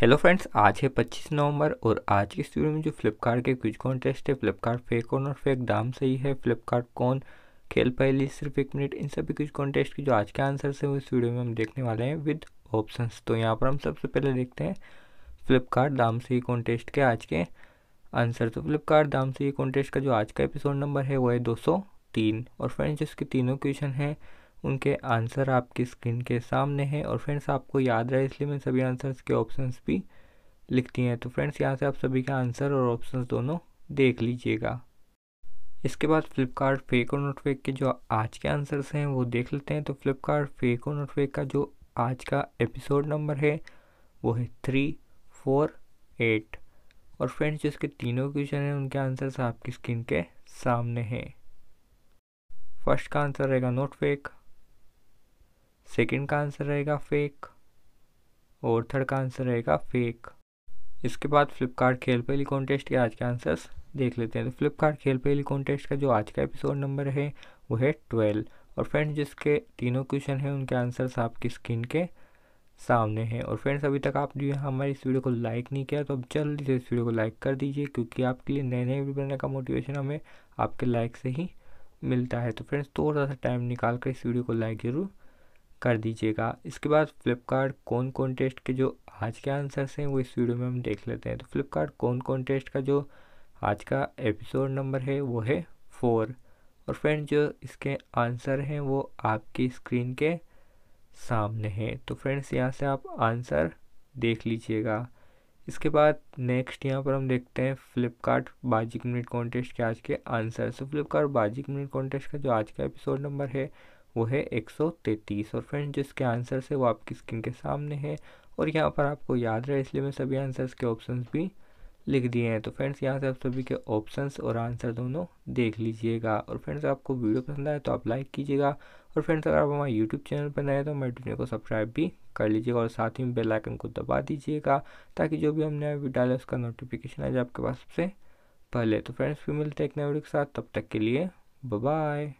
hello friends आज है 25 नवंबर और आज की स्टूडियो वीडियो में जो फ्लिपकार्ट के क्विज कॉन्टेस्ट है फ्लिपकार्ट फेक कौन और फेक दाम सही है फ्लिपकार्ट कौन खेल पहली सिर्फ एक मिनट इन सभी क्विज कॉन्टेस्ट के जो आज के आंसर्स हैं वो इस वीडियो में हम देखने वाले हैं विद ऑप्शंस तो यहाँ पर हम सबसे पहले देखते हैं फ्लिपकार्ट दाम सही कॉन्टेस्ट के आज के आंसर तो फ्लिपकार्ट दाम सही कॉन्टेस्ट का जो आज का एपिसोड नंबर है वो है दो और फ्रेंड्स इसके तीनों क्वेश्चन हैं उनके आंसर आपकी स्क्रीन के सामने हैं और फ्रेंड्स आपको याद रहे इसलिए मैं सभी आंसर्स के ऑप्शंस भी लिखती हैं तो फ्रेंड्स यहाँ से आप सभी के आंसर और ऑप्शंस दोनों देख लीजिएगा इसके बाद फ्लिपकार्ट फेक और नोट फेक के जो आज के आंसर्स हैं वो देख लेते हैं तो फ्लिपकार्ट फेक और नोट फेक का जो आज का एपिसोड नंबर है वो है थ्री फोर एट और फ्रेंड्स जिसके तीनों क्वेश्चन हैं उनके आंसर्स आपकी स्क्रीन के सामने हैं फर्स्ट का आंसर रहेगा नोट फेक सेकेंड का आंसर रहेगा फेक और थर्ड का आंसर रहेगा फेक इसके बाद फ्लिपकार्ट खेल पहली कॉन्टेस्ट के आज के आंसर्स देख लेते हैं तो फ्लिपकार्ट खेल पहली कॉन्टेस्ट का जो आज का एपिसोड नंबर है वो है ट्वेल्व और फ्रेंड्स जिसके तीनों क्वेश्चन हैं उनके आंसर्स आपकी स्क्रीन के सामने हैं और फ्रेंड्स अभी तक आप जो है हमारी इस वीडियो को लाइक नहीं किया तो अब जल्दी से इस वीडियो को लाइक कर दीजिए क्योंकि आपके लिए नए नए वीडियो बनाने का मोटिवेशन हमें आपके लाइक से ही मिलता है तो फ्रेंड्स थोड़ा सा टाइम निकाल कर इस वीडियो को लाइक ज़रूर कर दीजिएगा इसके बाद फ्लिपकार्ट कौन कौन टेस्ट के जो आज के आंसर्स हैं वो इस वीडियो में हम देख लेते हैं तो फ्लिपकार्ट कौन कौन टेस्ट का जो आज का एपिसोड नंबर है वो है फोर और फ्रेंड जो इसके आंसर हैं वो आपकी स्क्रीन के सामने हैं तो फ्रेंड्स यहाँ से आप आंसर देख लीजिएगा इसके बाद नेक्स्ट यहाँ पर हम देखते हैं फ्लिपकार्ट बाजिक मिनट कॉन्टेस्ट के आज के आंसर तो फ्लिपकार्ट बाजिक मिनट कॉन्टेस्ट का जो आज का एपिसोड नंबर है वो है एक और फ्रेंड्स जिसके आंसर्स है वो आपकी स्क्रीन के सामने है और यहाँ पर आपको याद रहे इसलिए मैं सभी आंसर्स के ऑप्शंस भी लिख दिए हैं तो फ्रेंड्स यहाँ से आप सभी के ऑप्शंस और आंसर दोनों देख लीजिएगा और फ्रेंड्स आपको वीडियो पसंद आए तो आप लाइक कीजिएगा और फ्रेंड्स अगर आप हमारे यूट्यूब चैनल पर नए तो हमारे चैनल को सब्सक्राइब भी कर लीजिएगा और साथ ही बेल आइकन को दबा दीजिएगा ताकि जो भी हमने वीडियो डाले उसका नोटिफिकेशन आ जाए आपके पास सबसे पहले तो फ्रेंड्स फिर मिलते हैं एक नए वीडियो के साथ तब तक के लिए बाय